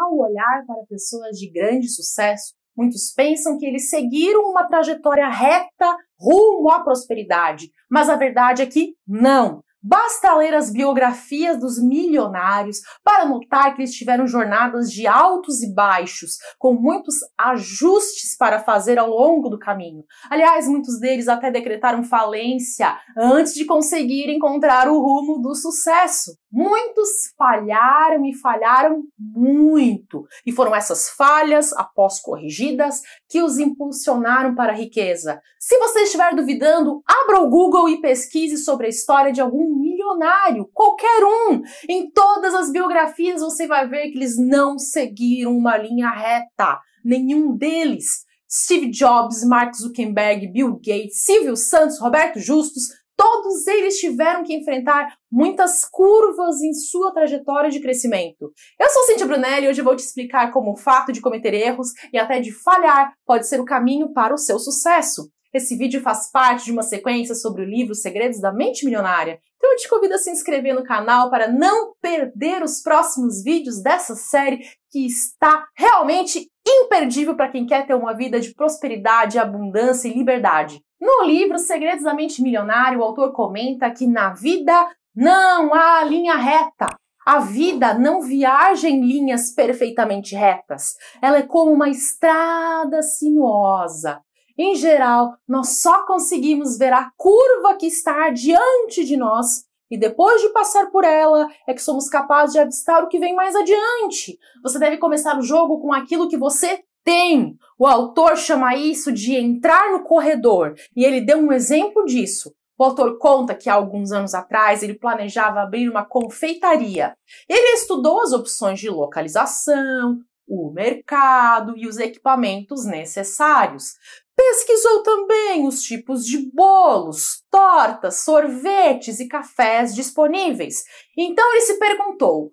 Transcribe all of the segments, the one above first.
ao olhar para pessoas de grande sucesso, muitos pensam que eles seguiram uma trajetória reta rumo à prosperidade, mas a verdade é que não. Basta ler as biografias dos milionários para notar que eles tiveram jornadas de altos e baixos, com muitos ajustes para fazer ao longo do caminho. Aliás, muitos deles até decretaram falência antes de conseguir encontrar o rumo do sucesso. Muitos falharam e falharam muito. E foram essas falhas, após corrigidas, que os impulsionaram para a riqueza. Se você estiver duvidando, abra o Google e pesquise sobre a história de algum milionário, qualquer um. Em todas as biografias você vai ver que eles não seguiram uma linha reta, nenhum deles. Steve Jobs, Mark Zuckerberg, Bill Gates, Silvio Santos, Roberto Justus, Todos eles tiveram que enfrentar muitas curvas em sua trajetória de crescimento. Eu sou Cintia Brunelli e hoje vou te explicar como o fato de cometer erros e até de falhar pode ser o caminho para o seu sucesso. Esse vídeo faz parte de uma sequência sobre o livro Segredos da Mente Milionária, então eu te convido a se inscrever no canal para não perder os próximos vídeos dessa série que está realmente imperdível para quem quer ter uma vida de prosperidade, abundância e liberdade. No livro Segredos da Mente Milionária, o autor comenta que na vida não há linha reta. A vida não viaja em linhas perfeitamente retas. Ela é como uma estrada sinuosa. Em geral, nós só conseguimos ver a curva que está diante de nós e depois de passar por ela é que somos capazes de avistar o que vem mais adiante. Você deve começar o jogo com aquilo que você tem! O autor chama isso de entrar no corredor e ele deu um exemplo disso. O autor conta que há alguns anos atrás ele planejava abrir uma confeitaria. Ele estudou as opções de localização, o mercado e os equipamentos necessários. Pesquisou também os tipos de bolos, tortas, sorvetes e cafés disponíveis. Então ele se perguntou: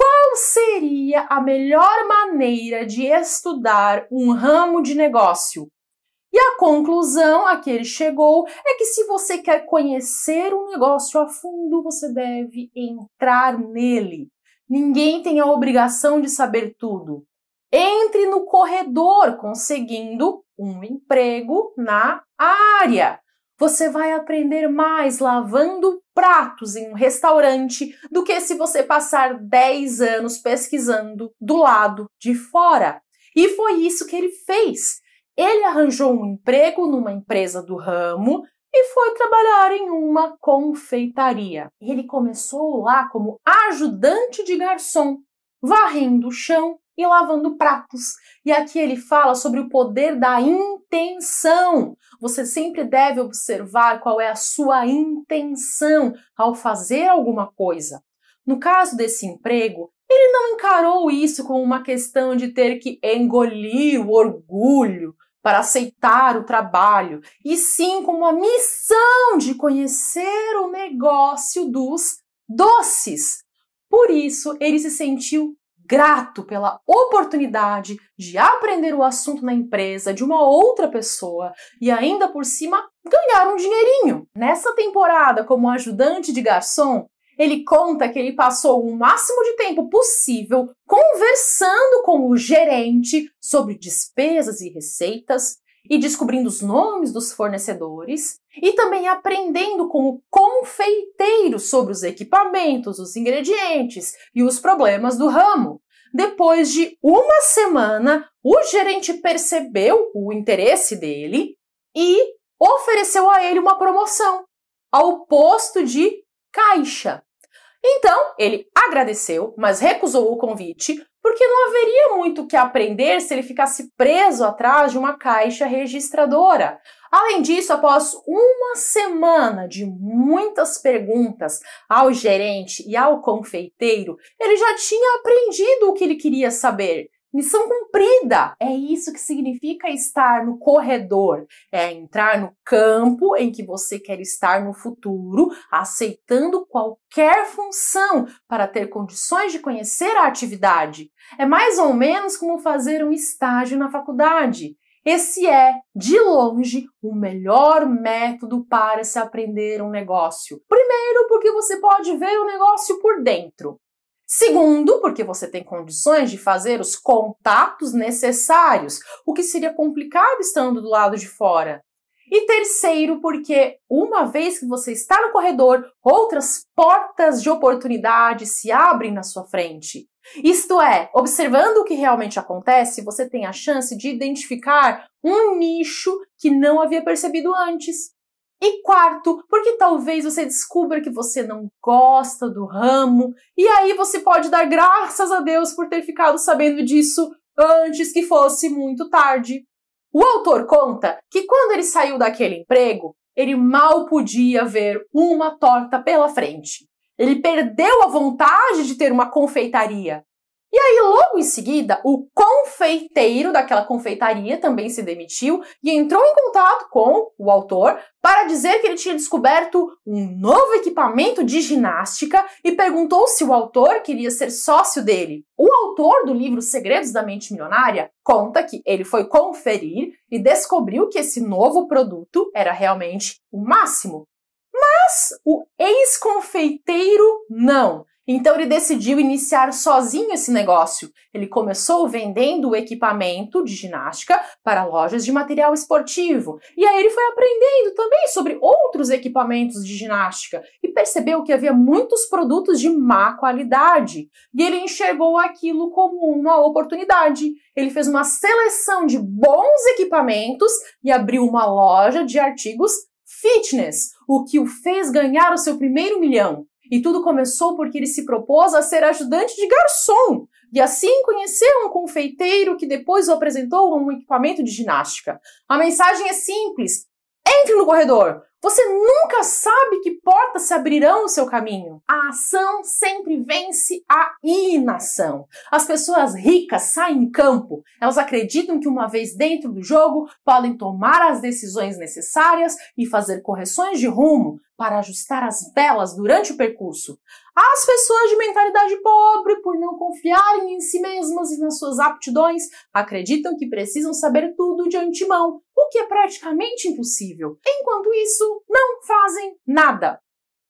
qual seria a melhor maneira de estudar um ramo de negócio? E a conclusão a que ele chegou é que se você quer conhecer um negócio a fundo, você deve entrar nele. Ninguém tem a obrigação de saber tudo. Entre no corredor conseguindo um emprego na área. Você vai aprender mais lavando pratos em um restaurante do que se você passar 10 anos pesquisando do lado de fora. E foi isso que ele fez. Ele arranjou um emprego numa empresa do ramo e foi trabalhar em uma confeitaria. Ele começou lá como ajudante de garçom, varrendo o chão, e lavando pratos. E aqui ele fala sobre o poder da intenção. Você sempre deve observar qual é a sua intenção ao fazer alguma coisa. No caso desse emprego, ele não encarou isso como uma questão de ter que engolir o orgulho para aceitar o trabalho, e sim como a missão de conhecer o negócio dos doces. Por isso, ele se sentiu grato pela oportunidade de aprender o assunto na empresa de uma outra pessoa e ainda por cima ganhar um dinheirinho. Nessa temporada, como ajudante de garçom, ele conta que ele passou o máximo de tempo possível conversando com o gerente sobre despesas e receitas, e descobrindo os nomes dos fornecedores e também aprendendo com o confeiteiro sobre os equipamentos, os ingredientes e os problemas do ramo. Depois de uma semana, o gerente percebeu o interesse dele e ofereceu a ele uma promoção ao posto de caixa. Então, ele agradeceu, mas recusou o convite, porque não haveria muito o que aprender se ele ficasse preso atrás de uma caixa registradora. Além disso, após uma semana de muitas perguntas ao gerente e ao confeiteiro, ele já tinha aprendido o que ele queria saber. Missão cumprida! É isso que significa estar no corredor, é entrar no campo em que você quer estar no futuro, aceitando qualquer função para ter condições de conhecer a atividade. É mais ou menos como fazer um estágio na faculdade. Esse é, de longe, o melhor método para se aprender um negócio. Primeiro, porque você pode ver o negócio por dentro. Segundo, porque você tem condições de fazer os contatos necessários, o que seria complicado estando do lado de fora. E terceiro, porque uma vez que você está no corredor, outras portas de oportunidade se abrem na sua frente. Isto é, observando o que realmente acontece, você tem a chance de identificar um nicho que não havia percebido antes. E quarto, porque talvez você descubra que você não gosta do ramo, e aí você pode dar graças a Deus por ter ficado sabendo disso antes que fosse muito tarde. O autor conta que quando ele saiu daquele emprego, ele mal podia ver uma torta pela frente. Ele perdeu a vontade de ter uma confeitaria, e aí, logo em seguida, o confeiteiro daquela confeitaria também se demitiu e entrou em contato com o autor para dizer que ele tinha descoberto um novo equipamento de ginástica e perguntou se o autor queria ser sócio dele. O autor do livro Segredos da Mente Milionária conta que ele foi conferir e descobriu que esse novo produto era realmente o máximo. Mas o ex-confeiteiro não. Então ele decidiu iniciar sozinho esse negócio. Ele começou vendendo equipamento de ginástica para lojas de material esportivo. E aí ele foi aprendendo também sobre outros equipamentos de ginástica e percebeu que havia muitos produtos de má qualidade. E ele enxergou aquilo como uma oportunidade. Ele fez uma seleção de bons equipamentos e abriu uma loja de artigos fitness, o que o fez ganhar o seu primeiro milhão. E tudo começou porque ele se propôs a ser ajudante de garçom e assim conheceu um confeiteiro que depois o apresentou a um equipamento de ginástica. A mensagem é simples: entre no corredor, você nunca sabe que portas se abrirão no seu caminho. A ação sempre vence a inação. As pessoas ricas saem em campo. Elas acreditam que uma vez dentro do jogo podem tomar as decisões necessárias e fazer correções de rumo para ajustar as velas durante o percurso. As pessoas de mentalidade pobre, por não confiarem em si mesmas e nas suas aptidões, acreditam que precisam saber tudo de antemão, o que é praticamente impossível. Enquanto isso, não fazem nada.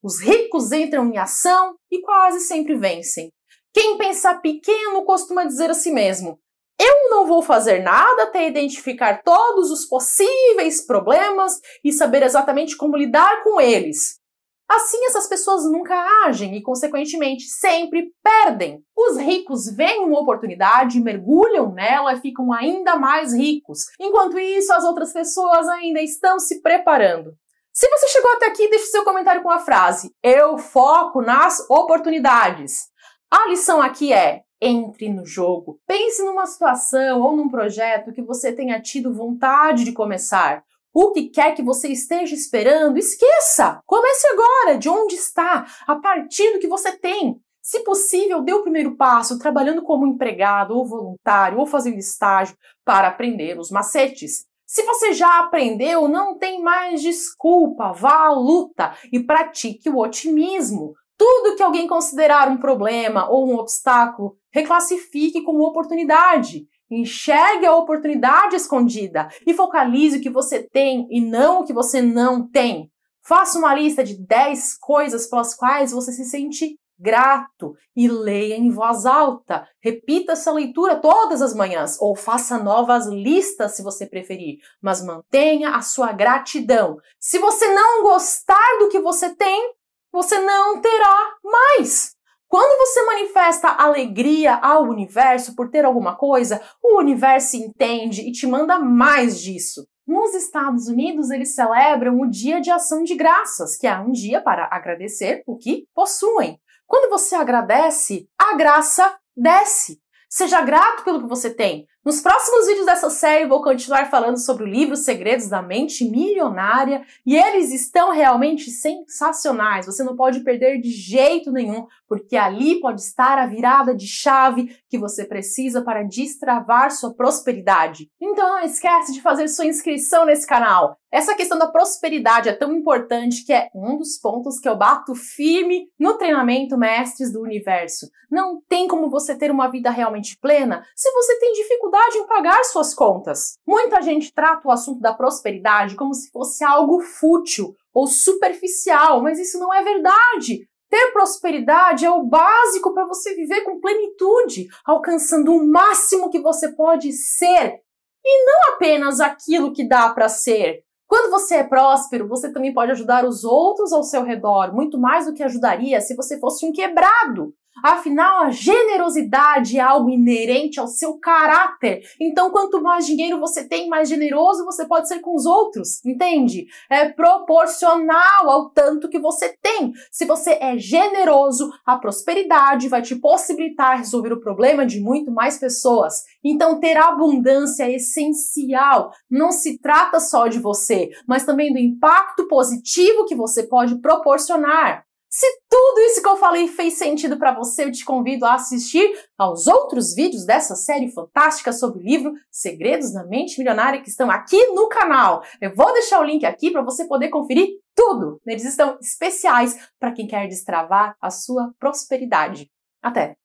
Os ricos entram em ação e quase sempre vencem. Quem pensa pequeno costuma dizer a si mesmo: eu não vou fazer nada até identificar todos os possíveis problemas e saber exatamente como lidar com eles. Assim, essas pessoas nunca agem e, consequentemente, sempre perdem. Os ricos veem uma oportunidade, mergulham nela e ficam ainda mais ricos. Enquanto isso, as outras pessoas ainda estão se preparando. Se você chegou até aqui, deixe seu comentário com a frase: Eu foco nas oportunidades. A lição aqui é: entre no jogo. Pense numa situação ou num projeto que você tenha tido vontade de começar. O que quer que você esteja esperando, esqueça! Comece agora, de onde está, a partir do que você tem. Se possível, dê o primeiro passo trabalhando como empregado ou voluntário ou fazendo estágio para aprender os macetes. Se você já aprendeu, não tem mais desculpa, vá à luta e pratique o otimismo. Tudo que alguém considerar um problema ou um obstáculo, reclassifique como oportunidade. Enxergue a oportunidade escondida e focalize o que você tem e não o que você não tem. Faça uma lista de 10 coisas pelas quais você se sente grato e leia em voz alta. Repita essa leitura todas as manhãs ou faça novas listas se você preferir, mas mantenha a sua gratidão. Se você não gostar do que você tem, você não terá mais. Quando você manifesta alegria ao universo por ter alguma coisa, o universo entende e te manda mais disso. Nos Estados Unidos, eles celebram o Dia de Ação de Graças, que é um dia para agradecer o que possuem. Quando você agradece, a graça desce. Seja grato pelo que você tem. Nos próximos vídeos dessa série vou continuar falando sobre o livro Segredos da Mente Milionária e eles estão realmente sensacionais. Você não pode perder de jeito nenhum, porque ali pode estar a virada de chave que você precisa para destravar sua prosperidade. Então não esquece de fazer sua inscrição nesse canal. Essa questão da prosperidade é tão importante que é um dos pontos que eu bato firme no treinamento Mestres do Universo. Não tem como você ter uma vida realmente plena se você tem dificuldade dificuldade em pagar suas contas. Muita gente trata o assunto da prosperidade como se fosse algo fútil ou superficial, mas isso não é verdade. Ter prosperidade é o básico para você viver com plenitude, alcançando o máximo que você pode ser e não apenas aquilo que dá para ser. Quando você é próspero, você também pode ajudar os outros ao seu redor, muito mais do que ajudaria se você fosse um quebrado. Afinal, a generosidade é algo inerente ao seu caráter. Então, quanto mais dinheiro você tem, mais generoso você pode ser com os outros, entende? É proporcional ao tanto que você tem. Se você é generoso, a prosperidade vai te possibilitar resolver o problema de muito mais pessoas. Então, ter abundância é essencial. Não se trata só de você, mas também do impacto positivo que você pode proporcionar. Se tudo isso que eu falei fez sentido para você, eu te convido a assistir aos outros vídeos dessa série fantástica sobre o livro Segredos da Mente Milionária que estão aqui no canal. Eu vou deixar o link aqui para você poder conferir tudo. Eles estão especiais para quem quer destravar a sua prosperidade. Até!